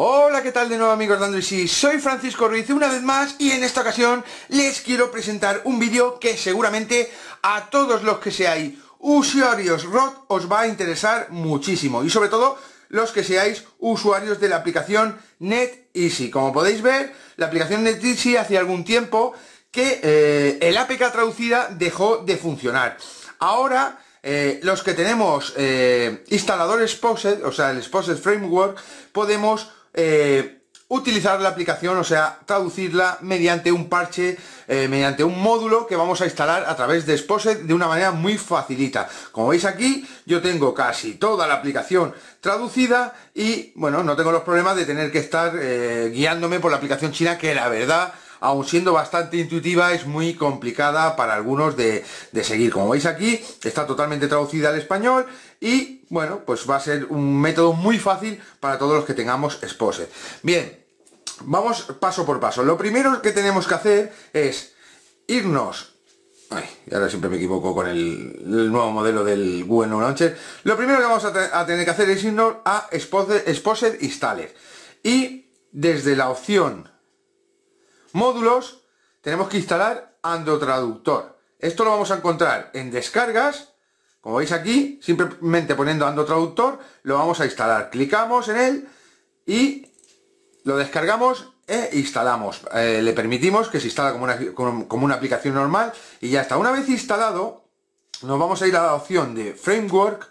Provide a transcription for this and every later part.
Hola, ¿qué tal de nuevo amigos de Android? soy Francisco Ruiz una vez más y en esta ocasión les quiero presentar un vídeo que seguramente a todos los que seáis usuarios ROT os va a interesar muchísimo y sobre todo los que seáis usuarios de la aplicación NetEasy. Como podéis ver, la aplicación NetEasy hace algún tiempo que eh, el APK traducida dejó de funcionar. Ahora... Eh, los que tenemos eh, instaladores POSED, o sea, el POSED Framework, podemos eh, utilizar la aplicación, o sea, traducirla mediante un parche, eh, mediante un módulo que vamos a instalar a través de Exposed de una manera muy facilita. Como veis aquí, yo tengo casi toda la aplicación traducida y, bueno, no tengo los problemas de tener que estar eh, guiándome por la aplicación china, que la verdad aun siendo bastante intuitiva, es muy complicada para algunos de, de, seguir. Como veis aquí, está totalmente traducida al español y bueno, pues va a ser un método muy fácil para todos los que tengamos Expose. Bien, vamos paso por paso. Lo primero que tenemos que hacer es irnos... Ay, ahora siempre me equivoco con el, nuevo modelo del Google no Launcher. Lo primero que vamos a, tener que hacer es irnos a Exposed, Exposed Installer. Y desde la opción módulos tenemos que instalar Ando Traductor. Esto lo vamos a encontrar en descargas como veis aquí, simplemente poniendo Ando Traductor, lo vamos a instalar. Clicamos en él y lo descargamos e instalamos. Eh, le permitimos que se instala como una, aplicación normal y ya está. Una vez instalado, nos vamos a ir a la opción de Framework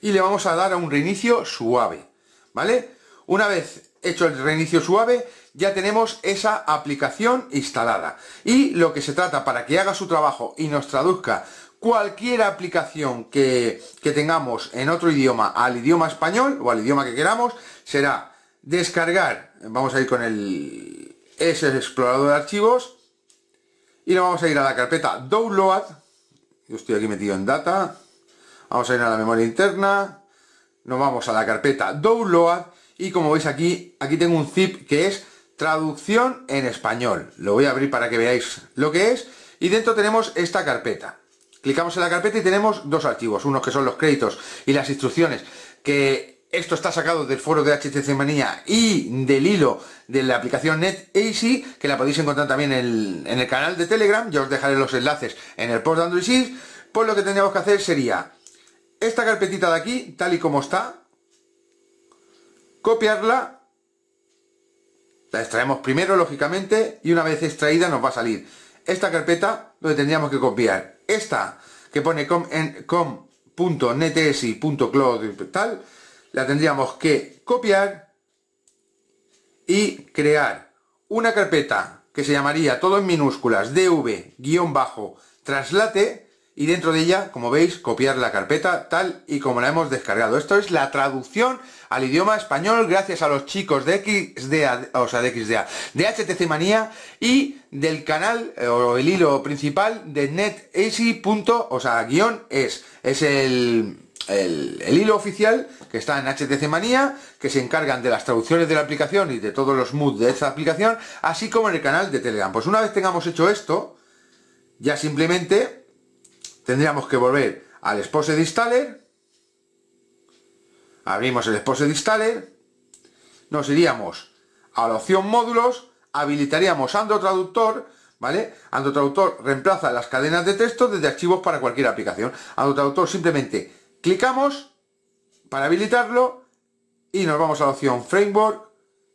y le vamos a dar a un reinicio suave. ¿Vale? Una vez hecho el reinicio suave, ya tenemos esa aplicación instalada. Y lo que se trata para que haga su trabajo y nos traduzca cualquier aplicación que, tengamos en otro idioma al idioma español o al idioma que queramos será descargar, vamos a ir con el ese explorador de archivos y nos vamos a ir a la carpeta download, yo estoy aquí metido en data, vamos a ir a la memoria interna, nos vamos a la carpeta download y como veis aquí, aquí tengo un zip que es traducción en español, lo voy a abrir para que veáis lo que es y dentro tenemos esta carpeta. Clicamos en la carpeta y tenemos dos archivos, unos que son los créditos y las instrucciones, que esto está sacado del foro de HTC Manía y del hilo de la aplicación NetAC, que la podéis encontrar también en, el, canal de Telegram, ya os dejaré los enlaces en el post de Android 6, pues lo que tendríamos que hacer sería esta carpetita de aquí, tal y como está, copiarla, la extraemos primero, lógicamente, y una vez extraída nos va a salir esta carpeta donde tendríamos que copiar esta que pone com.netesi.cloud tal, la tendríamos que copiar y crear una carpeta que se llamaría todo en minúsculas dv translate y dentro de ella, como veis, copiar la carpeta tal y como la hemos descargado. Esto es la traducción al idioma español gracias a los chicos de XDA, o sea, de XDA, de HTC Manía y del canal eh, o el hilo principal de Punto, o sea, guión es, es el, el, hilo oficial que está en HTC Manía, que se encargan de las traducciones de la aplicación y de todos los moods de esta aplicación, así como en el canal de Telegram. Pues una vez tengamos hecho esto, ya simplemente tendríamos que volver al Spose Installer, abrimos el Spose Installer, nos iríamos a la opción módulos, habilitaríamos Androtraductor Traductor, ¿vale? Traductor reemplaza las cadenas de texto desde archivos para cualquier aplicación. Androtraductor Traductor simplemente clicamos para habilitarlo y nos vamos a la opción Framework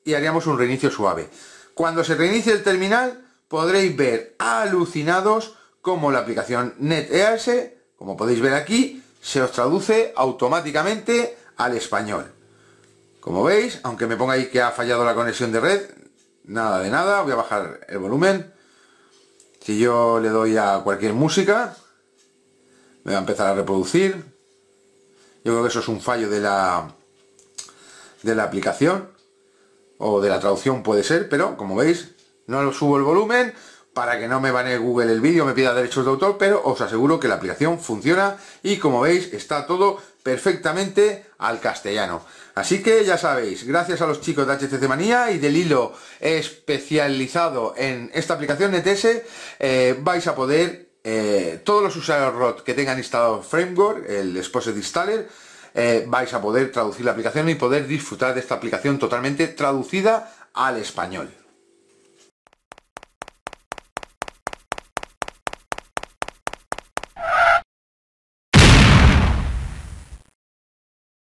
y haríamos un reinicio suave. Cuando se reinicie el terminal podréis ver alucinados como la aplicación NetEase, como podéis ver aquí, se os traduce automáticamente al español. Como veis, aunque me ponga ahí que ha fallado la conexión de red, nada de nada, voy a bajar el volumen. Si yo le doy a cualquier música, me va a empezar a reproducir. Yo creo que eso es un fallo de la, de la aplicación, o de la traducción puede ser, pero como veis, no lo subo el volumen, para que no me bane Google el vídeo, me pida derechos de autor, pero os aseguro que la aplicación funciona y como veis está todo perfectamente al castellano. Así que ya sabéis, gracias a los chicos de HTC Manía y del hilo especializado en esta aplicación NTS, eh, vais a poder, eh, todos los usuarios ROT que tengan instalado Framework, el Exposed Installer, eh, vais a poder traducir la aplicación y poder disfrutar de esta aplicación totalmente traducida al español.